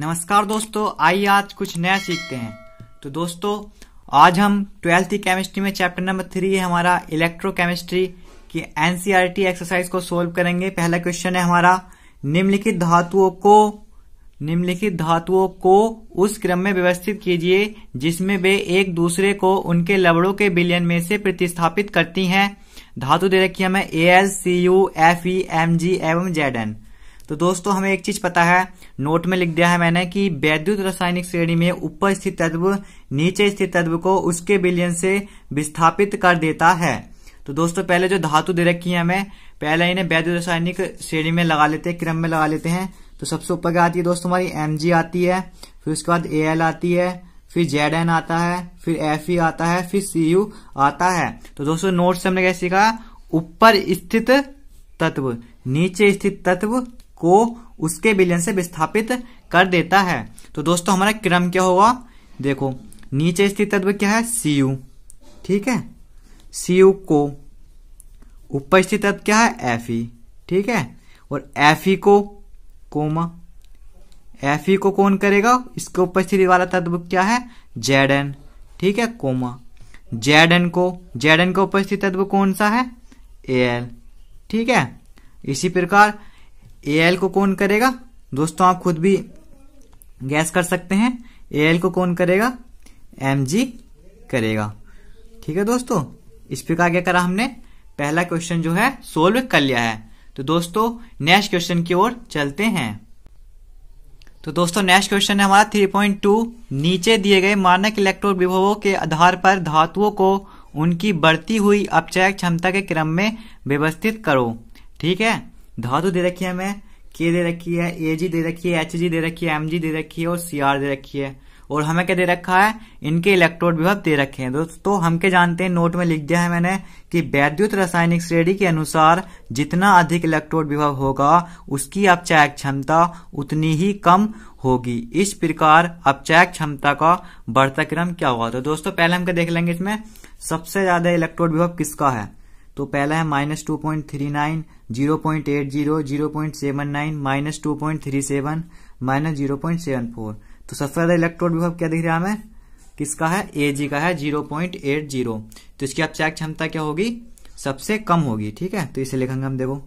नमस्कार दोस्तों आइए आज कुछ नया सीखते हैं तो दोस्तों आज हम ट्वेल्थ की केमिस्ट्री में चैप्टर नंबर थ्री है हमारा इलेक्ट्रोकेमिस्ट्री की एनसीईआरटी एक्सरसाइज e को सोल्व करेंगे पहला क्वेश्चन है हमारा निम्नलिखित धातुओं को निम्नलिखित धातुओं को उस क्रम में व्यवस्थित कीजिए जिसमें वे एक दूसरे को उनके लवड़ों के बिलियन में से प्रतिस्थापित करती हैं धातु दे रखी हमें A L C U F E M G एवं जेड एन तो दोस्तों हमें एक चीज पता है नोट में लिख दिया है मैंने कि वैद्युत रासायनिक श्रेणी में ऊपर स्थित तत्व नीचे स्थित तत्व को उसके विलयन से विस्थापित कर देता है तो दोस्तों पहले जो धातु दे रखी है हमें पहले इन्हें वैद्युत रासायनिक श्रेणी में लगा लेते हैं क्रम में लगा लेते हैं तो सबसे ऊपर क्या आती है दोस्तों हमारी एम आती है फिर उसके बाद ए आती है फिर जेड एन आता है फिर एफ आता है फिर सी यू आता है तो दोस्तों नोट से हमने क्या सीखा ऊपर स्थित तत्व नीचे स्थित तत्व को उसके विलयन से विस्थापित कर देता है तो दोस्तों हमारा क्रम क्या होगा देखो नीचे स्थित तत्व क्या है सी यू ठीक है सी यू को ऊपर स्थित तत्व क्या है एफ ई ठीक है और एफ ई को कोमा एफ ई को कौन करेगा इसके ऊपर स्थित वाला तत्व क्या है जेड एन ठीक है कोमा जेड एन को जेड एन का उपस्थित तत्व कौन सा है ए एल ठीक है इसी प्रकार ए एल को कौन करेगा दोस्तों आप खुद भी गैस कर सकते हैं ए एल को कौन करेगा एम जी करेगा ठीक है दोस्तों इस प्रकार क्या करा हमने पहला क्वेश्चन जो है सोल्व कर लिया है तो दोस्तों नेक्स्ट क्वेश्चन की ओर चलते हैं तो दोस्तों नेक्स्ट क्वेश्चन है हमारा 3.2 नीचे दिए गए मानक इलेक्ट्रोड विभवों के आधार पर धातुओं को उनकी बढ़ती हुई अपचय क्षमता के क्रम में व्यवस्थित करो ठीक है धातु दे रखी है हमें के दे रखी है ए जी दे रखी है एच जी दे रखी है एम जी दे रखी है और सी आर दे रखी है और हमें क्या दे रखा है इनके इलेक्ट्रोड विभव दे रखे हैं दोस्तों तो हम क्या जानते हैं नोट में लिख दिया है मैंने कि वैद्युत रासायनिक श्रेणी के अनुसार जितना अधिक इलेक्ट्रोड विभव होगा उसकी अपचयक क्षमता उतनी ही कम होगी इस प्रकार अपचयक क्षमता का बढ़ता क्रम क्या हुआ तो दोस्तों पहले हम क्या देख लेंगे इसमें सबसे ज्यादा इलेक्ट्रोड विभव किसका है तो पहला है minus two point three nine zero point eight zero zero point seven nine minus two point three seven minus zero point seven four तो सबसे ज्यादा इलेक्ट्रोड विभव क्या दिख रहा है हमें किसका है ए जी का है जीरो पॉइंट एट जीरो तो इसकी चैक क्षमता क्या होगी सबसे कम होगी ठीक है तो इसे लिखेंगे हम देखो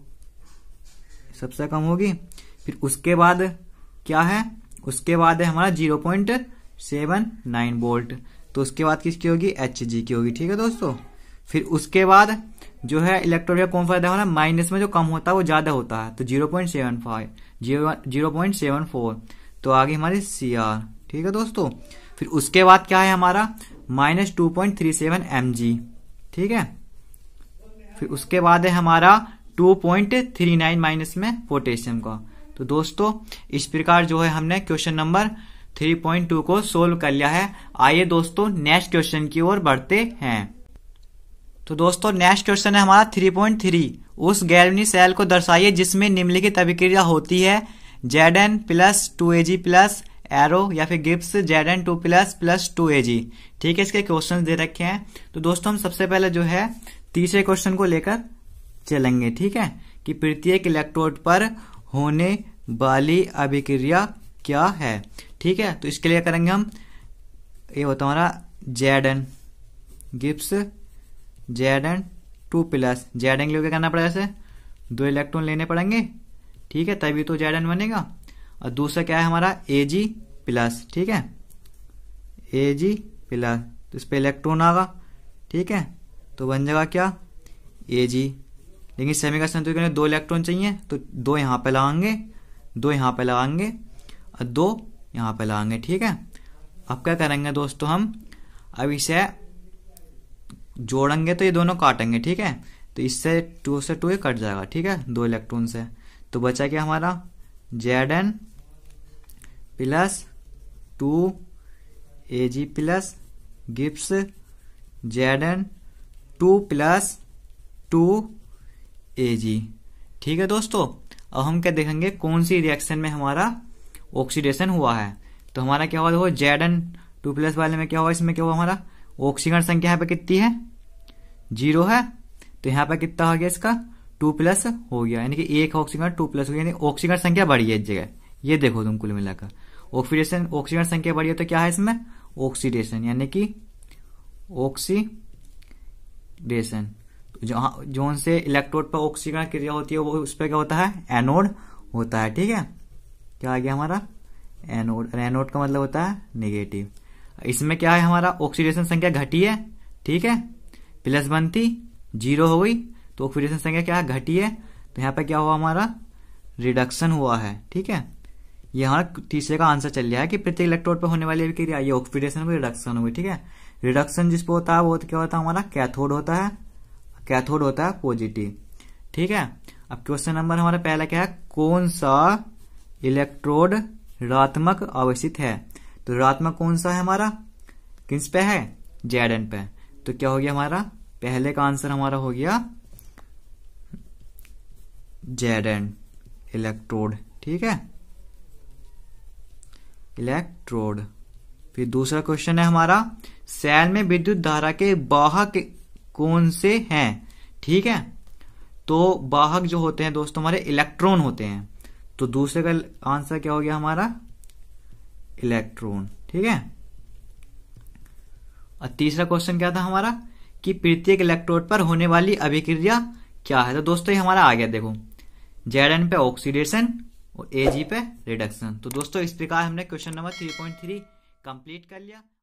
सबसे कम होगी फिर उसके बाद क्या है उसके बाद है हमारा zero point seven nine volt तो उसके बाद किसकी होगी एच जी की होगी ठीक है दोस्तों फिर उसके बाद जो है का कौन फायदा होना माइनस में जो कम होता है वो ज्यादा होता है तो zero point seven five zero point seven four तो आगे हमारी सी आर ठीक है दोस्तों फिर उसके बाद क्या है हमारा minus two point three seven M G ठीक है फिर उसके बाद है हमारा two point three nine minus में पोटेशियम का तो दोस्तों इस प्रकार जो है हमने question number three point two को सोल्व कर लिया है आइए दोस्तों नेक्स्ट क्वेश्चन की ओर बढ़ते हैं तो दोस्तों नेक्स्ट क्वेश्चन है हमारा थ्री पॉइंट थ्री उस गैलवनी सेल को दर्शाइए जिसमें निम्नलिखित अभिक्रिया होती है Z N plus two A G plus arrow या फिर gives Z N two plus plus two A G ठीक है इसके क्वेश्चन दे रखे हैं तो दोस्तों हम सबसे पहले जो है तीसरे क्वेश्चन को लेकर चलेंगे ठीक है कि प्रत्येक इलेक्ट्रोड पर होने वाली अभिक्रिया क्या है ठीक है तो इसके लिए करेंगे हम ये होता हमारा Z N gives Z N two plus Z and क्या करना पड़ेगा ऐसे दो इलेक्ट्रॉन लेने पड़ेंगे ठीक है तभी तो जेड एन बनेगा और दूसरा क्या है हमारा ए जी प्लस ठीक है ए जी प्लस तो इस पर इलेक्ट्रॉन आगा ठीक है तो बन जाएगा क्या ए जी लेकिन सेमी का संतुलन करने दो इलेक्ट्रॉन चाहिए तो दो यहाँ पे लगाएंगे दो यहाँ पे लगाएंगे और दो यहाँ पे लगाएंगे ठीक है अब क्या करेंगे दोस्तों हम अब इसे जोड़ेंगे तो ये दोनों काटेंगे ठीक है तो इससे टू से टू ये कट जाएगा ठीक है दो इलेक्ट्रॉन से तो बचा क्या हमारा Z N plus two A G plus gives Z N two plus two A G ठीक है दोस्तों अब हम क्या देखेंगे कौन सी रिएक्शन में हमारा ऑक्सीडेशन हुआ है तो हमारा क्या हुआ देखो जेड एन टू प्लस वाले में क्या हुआ इसमें क्या हुआ हमारा ऑक्सीगन संख्या यहाँ पे कितनी है जीरो है तो यहाँ पे कितना हो गया इसका टू प्लस हो गया यानी कि एक ऑक्सीगन टू प्लस हो गया यानी संख्या बढ़ी है इस जगह ये देखो तुम कुल मिलाकर ऑक्सीडेशन ऑक्सीगन संख्या बढ़ी है तो क्या है इसमें ऑक्सीडेशन यानी कि ऑक्सीडेशन जहां जो से इलेक्ट्रोड पर ऑक्सीगन क्रिया होती है वो उस पर क्या होता है एनोड होता है ठीक है क्या आ गया हमारा एनोड एनोड का मतलब होता है निगेटिव इसमें क्या है हमारा ऑक्सीडेशन संख्या घटी है ठीक है प्लस वन थी जीरो हो गई तो ऑक्सीडेशन संख्या क्या है घटी है तो यहाँ पे क्या हुआ हमारा रिडक्शन हुआ है ठीक है ये हमारा तीसरे का आंसर चल रहा है कि प्रत्येक इलेक्ट्रोड पर होने वाली अभिक्रिया ये ऑक्सीडेशन हुई रिडक्शन हुई ठीक है रिडक्शन जिसपे होता है वो क्या होता है हमारा कैथोड होता है कैथोड होता है पॉजिटिव ठीक है अब क्वेश्चन नंबर हमारा पहला क्या है कौन सा इलेक्ट्रोड रात्मक अवस्थित है तो ऋणात्मक में कौन सा है हमारा किस पे है जेड एन पे तो क्या हो गया हमारा पहले का आंसर हमारा हो गया जेड एन इलेक्ट्रोड ठीक है इलेक्ट्रोड फिर दूसरा क्वेश्चन है हमारा सेल में विद्युत धारा के बाहक कौन से हैं ठीक है तो बाहक जो होते हैं दोस्तों हमारे इलेक्ट्रॉन होते हैं तो दूसरे का आंसर क्या हो गया हमारा इलेक्ट्रॉन ठीक है और तीसरा क्वेश्चन क्या था हमारा कि प्रत्येक इलेक्ट्रोड पर होने वाली अभिक्रिया क्या है तो दोस्तों ये हमारा आ गया देखो जेड एन पे ऑक्सीडेशन और ए जी पे रिडक्शन तो दोस्तों इस प्रकार हमने question number three point three complete कर लिया